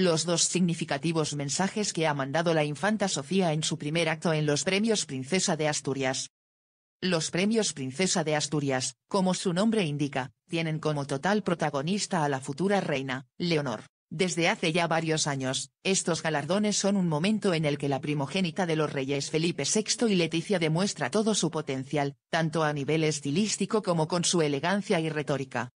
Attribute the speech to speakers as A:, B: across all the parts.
A: los dos significativos mensajes que ha mandado la infanta Sofía en su primer acto en los Premios Princesa de Asturias. Los Premios Princesa de Asturias, como su nombre indica, tienen como total protagonista a la futura reina, Leonor. Desde hace ya varios años, estos galardones son un momento en el que la primogénita de los reyes Felipe VI y Leticia demuestra todo su potencial, tanto a nivel estilístico como con su elegancia y retórica.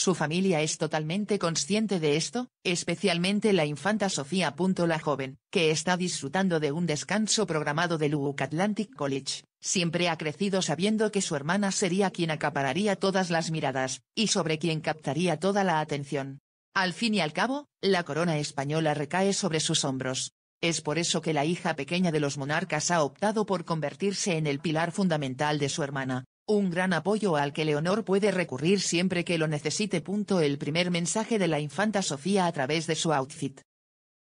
A: Su familia es totalmente consciente de esto, especialmente la infanta Sofía. La joven, que está disfrutando de un descanso programado del UUC Atlantic College, siempre ha crecido sabiendo que su hermana sería quien acapararía todas las miradas, y sobre quien captaría toda la atención. Al fin y al cabo, la corona española recae sobre sus hombros. Es por eso que la hija pequeña de los monarcas ha optado por convertirse en el pilar fundamental de su hermana, un gran apoyo al que Leonor puede recurrir siempre que lo necesite. El primer mensaje de la infanta Sofía a través de su outfit.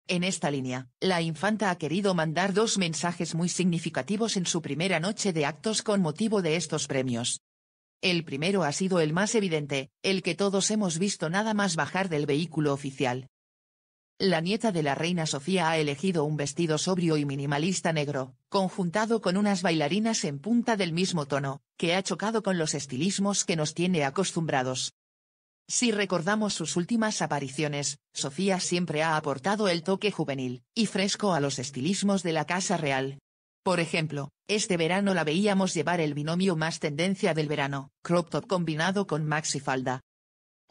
A: En esta línea, la infanta ha querido mandar dos mensajes muy significativos en su primera noche de actos con motivo de estos premios. El primero ha sido el más evidente, el que todos hemos visto nada más bajar del vehículo oficial, la nieta de la reina Sofía ha elegido un vestido sobrio y minimalista negro, conjuntado con unas bailarinas en punta del mismo tono, que ha chocado con los estilismos que nos tiene acostumbrados. Si recordamos sus últimas apariciones, Sofía siempre ha aportado el toque juvenil y fresco a los estilismos de la Casa Real. Por ejemplo, este verano la veíamos llevar el binomio más tendencia del verano, crop top combinado con maxi falda,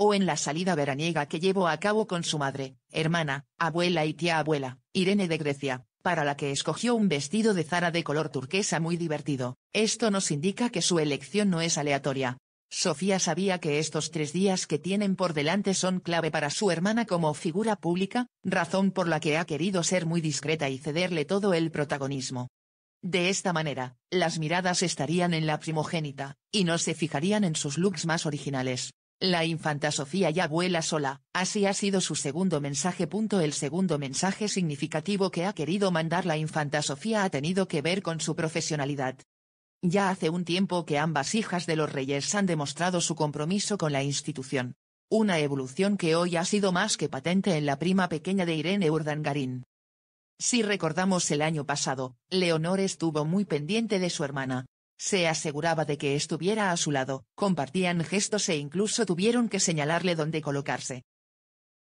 A: o en la salida veraniega que llevó a cabo con su madre, hermana, abuela y tía abuela, Irene de Grecia, para la que escogió un vestido de Zara de color turquesa muy divertido. Esto nos indica que su elección no es aleatoria. Sofía sabía que estos tres días que tienen por delante son clave para su hermana como figura pública, razón por la que ha querido ser muy discreta y cederle todo el protagonismo. De esta manera, las miradas estarían en la primogénita, y no se fijarían en sus looks más originales. La infanta Sofía ya vuela sola, así ha sido su segundo mensaje. El segundo mensaje significativo que ha querido mandar la infanta Sofía ha tenido que ver con su profesionalidad. Ya hace un tiempo que ambas hijas de los reyes han demostrado su compromiso con la institución. Una evolución que hoy ha sido más que patente en la prima pequeña de Irene Urdangarín. Si recordamos el año pasado, Leonor estuvo muy pendiente de su hermana, se aseguraba de que estuviera a su lado, compartían gestos e incluso tuvieron que señalarle dónde colocarse.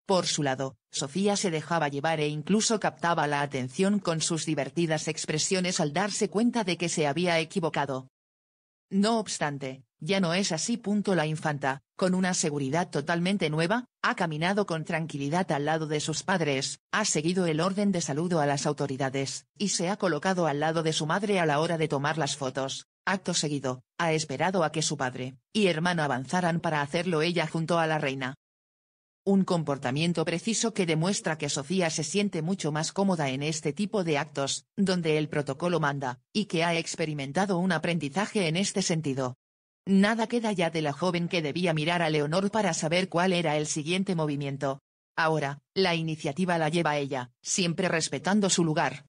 A: Por su lado, Sofía se dejaba llevar e incluso captaba la atención con sus divertidas expresiones al darse cuenta de que se había equivocado. No obstante, ya no es así. punto La infanta, con una seguridad totalmente nueva, ha caminado con tranquilidad al lado de sus padres, ha seguido el orden de saludo a las autoridades, y se ha colocado al lado de su madre a la hora de tomar las fotos. Acto seguido, ha esperado a que su padre y hermano avanzaran para hacerlo ella junto a la reina. Un comportamiento preciso que demuestra que Sofía se siente mucho más cómoda en este tipo de actos, donde el protocolo manda, y que ha experimentado un aprendizaje en este sentido. Nada queda ya de la joven que debía mirar a Leonor para saber cuál era el siguiente movimiento. Ahora, la iniciativa la lleva ella, siempre respetando su lugar,